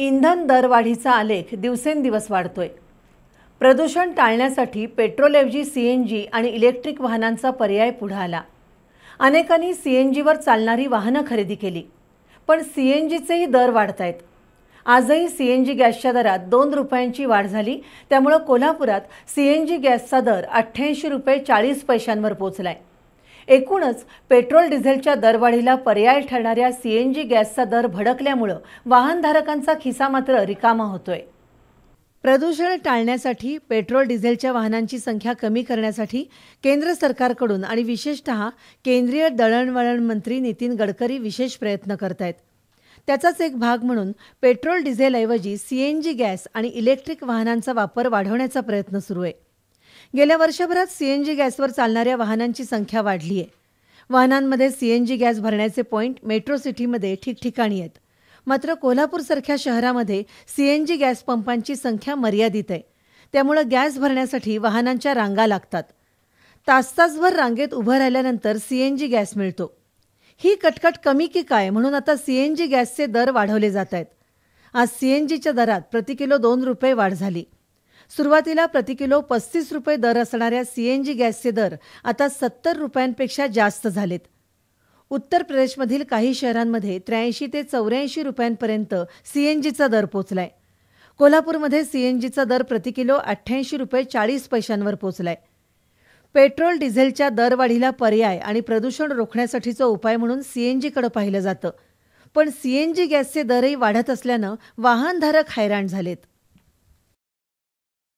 इंधन दरवाढीचा आलेख दिवसेंदिवस वाढतोय प्रदूषण टाळण्यासाठी पेट्रोलऐवजी सी एन जी आणि इलेक्ट्रिक वाहनांचा पर्याय पुढे आला अनेकांनी सी एन जीवर चालणारी वाहनं खरेदी केली पण सी एन जीचेही दर वाढत आहेत आजही सी एन जी गॅसच्या दरात दोन रुपयांची वाढ झाली त्यामुळं कोल्हापुरात सी एन जी गॅसचा दर अठ्ठ्याऐंशी रुपये चाळीस पैशांवर पोचलाय एकूणच पेट्रोल डिझेलच्या दरवाढीला पर्याय ठरणाऱ्या सी एन जी गॅसचा दर भडकल्यामुळं वाहनधारकांचा खिसा मात्र रिकामा होतोय प्रदूषण टाळण्यासाठी पेट्रोल डिझेलच्या वाहनांची संख्या कमी करण्यासाठी केंद्र सरकारकडून आणि विशेषतः केंद्रीय दळणवळण मंत्री नितीन गडकरी विशेष प्रयत्न करत आहेत त्याचाच एक भाग म्हणून पेट्रोल डिझेलऐवजी सी एन जी गॅस आणि इलेक्ट्रिक वाहनांचा वापर वाढवण्याचा प्रयत्न सुरू आहे गेल्या वर्षभरात सीएनजी गॅसवर चालणाऱ्या वाहनांची संख्या वाढली आहे वाहनांमध्ये सीएनजी गॅस भरण्याचे पॉईंट मेट्रो सिटीमध्ये ठिकठिकाणी आहेत मात्र कोल्हापूरसारख्या शहरामध्ये सीएनजी गॅस पंपांची संख्या मर्यादित आहे त्यामुळं गॅस भरण्यासाठी वाहनांच्या रांगा लागतात तास तासभर रांगेत उभं राहिल्यानंतर सीएनजी गॅस मिळतो ही कटकट कमी की काय म्हणून आता सीएनजी गॅसचे दर वाढवले जात आहेत आज सीएनजीच्या दरात प्रति किलो दोन रुपये वाढ झाली सुरुवातीला प्रतिकिलो पस्तीस रुपये दर असणाऱ्या सीएनजी गॅसचे दर आता सत्तर रुपयांपेक्षा जास्त झालेत उत्तर प्रदेशमधील काही शहरांमध्ये त्र्याऐंशी ते चौऱ्याऐंशी रुपयांपर्यंत सीएनजीचा दर पोचलाय कोल्हापूरमध्ये सीएनजीचा दर प्रतिकिलो अठ्ठ्याऐंशी रुपये चाळीस पैशांवर पोचलाय पेट्रोल डिझेलच्या दरवाढीला पर्याय आणि प्रदूषण रोखण्यासाठीचा उपाय म्हणून सीएनजीकडे पाहिलं जातं पण सीएनजी गॅसचे दरही वाढत असल्यानं वाहनधारक हैराण झालेत